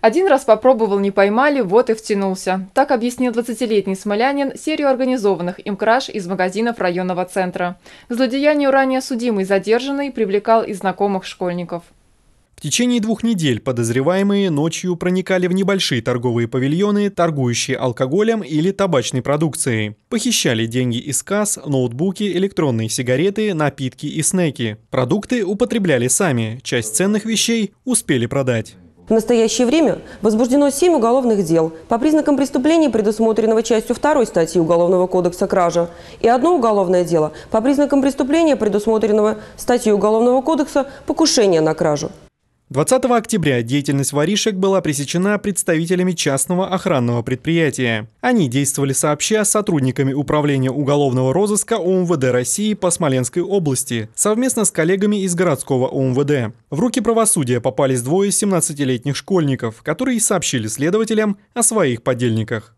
Один раз попробовал, не поймали, вот и втянулся. Так объяснил 20-летний смолянин серию организованных им краж из магазинов районного центра. К злодеянию ранее судимый задержанный привлекал и знакомых школьников. В течение двух недель подозреваемые ночью проникали в небольшие торговые павильоны, торгующие алкоголем или табачной продукцией. Похищали деньги из касс, ноутбуки, электронные сигареты, напитки и снеки. Продукты употребляли сами, часть ценных вещей успели продать. В настоящее время возбуждено 7 уголовных дел по признакам преступления, предусмотренного частью 2 статьи Уголовного кодекса кража, и одно уголовное дело по признакам преступления, предусмотренного статьей Уголовного кодекса покушение на кражу. 20 октября деятельность воришек была пресечена представителями частного охранного предприятия. Они действовали сообща с сотрудниками Управления уголовного розыска УМВД России по Смоленской области, совместно с коллегами из городского УМВД. В руки правосудия попались двое 17-летних школьников, которые сообщили следователям о своих подельниках.